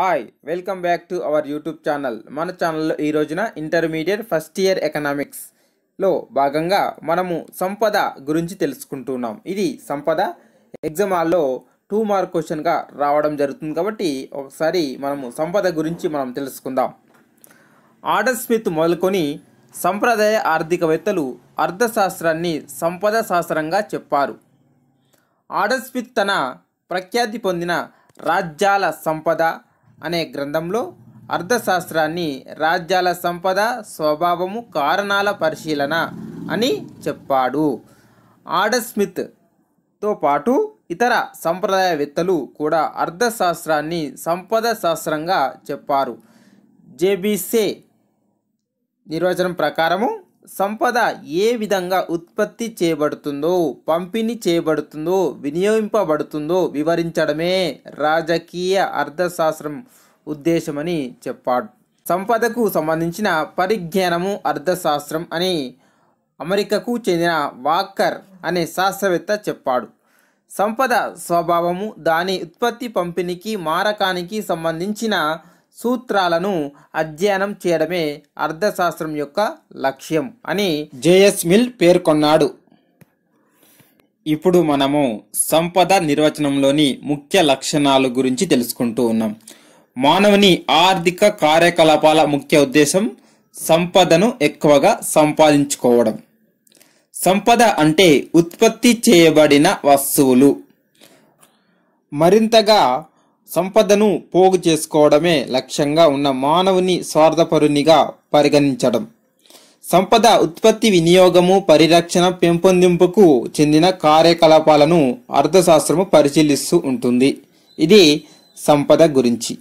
hi welcome back to our YouTube channel మన ఛానల్లో ఈ రోజున ఇంటర్మీడియట్ ఫస్ట్ ఇయర్ ఎకనామిక్స్లో భాగంగా మనము సంపద గురించి తెలుసుకుంటున్నాం ఇది సంపద ఎగ్జామాల్లో టూ మార్క్ క్వశ్చన్గా రావడం జరుగుతుంది కాబట్టి ఒకసారి మనము సంపద గురించి మనం తెలుసుకుందాం ఆర్డర్ స్మిత్ మొదలుకొని సంప్రదాయ ఆర్థికవేత్తలు అర్థశాస్త్రాన్ని సంపద శాస్త్రంగా చెప్పారు ఆర్డర్ స్మిత్ తన ప్రఖ్యాతి పొందిన రాజ్యాల సంపద అనే గ్రంథంలో అర్థశాస్త్రాన్ని రాజ్యాల సంపద స్వభావము కారణాల పరిశీలన అని చెప్పాడు ఆడస్మిత్తో పాటు ఇతర సంప్రదాయవేత్తలు కూడా అర్థశాస్త్రాన్ని సంపద శాస్త్రంగా చెప్పారు జేబీసే నిర్వచనం ప్రకారము సంపద ఏ విధంగా ఉత్పత్తి చేయబడుతుందో పంపిణీ చేయబడుతుందో వినియోగింపబడుతుందో వివరించడమే రాజకీయ అర్థశాస్త్రం ఉద్దేశమని చెప్పాడు సంపదకు సంబంధించిన పరిజ్ఞానము అర్థశాస్త్రం అని అమెరికాకు చెందిన వాకర్ అనే శాస్త్రవేత్త చెప్పాడు సంపద స్వభావము దాని ఉత్పత్తి పంపిణీకి మారకానికి సంబంధించిన సూత్రాలను అధ్యయనం చేయడమే అర్థశాస్త్రం యొక్క లక్ష్యం అని జేఎస్ మిల్ పేర్కొన్నాడు ఇప్పుడు మనము సంపద నిర్వచనంలోని ముఖ్య లక్షణాలు గురించి తెలుసుకుంటూ ఉన్నాం మానవుని ఆర్థిక కార్యకలాపాల ముఖ్య ఉద్దేశం సంపదను ఎక్కువగా సంపాదించుకోవడం సంపద అంటే ఉత్పత్తి చేయబడిన వస్తువులు మరింతగా సంపదను పోగు చేసుకోవడమే లక్ష్యంగా ఉన్న మానవుని స్వార్థపరునిగా పరిగణించడం సంపద ఉత్పత్తి వినియోగము పరిరక్షణ పెంపొందింపుకు చెందిన కార్యకలాపాలను అర్థశాస్త్రము పరిశీలిస్తూ ఉంటుంది ఇది సంపద గురించి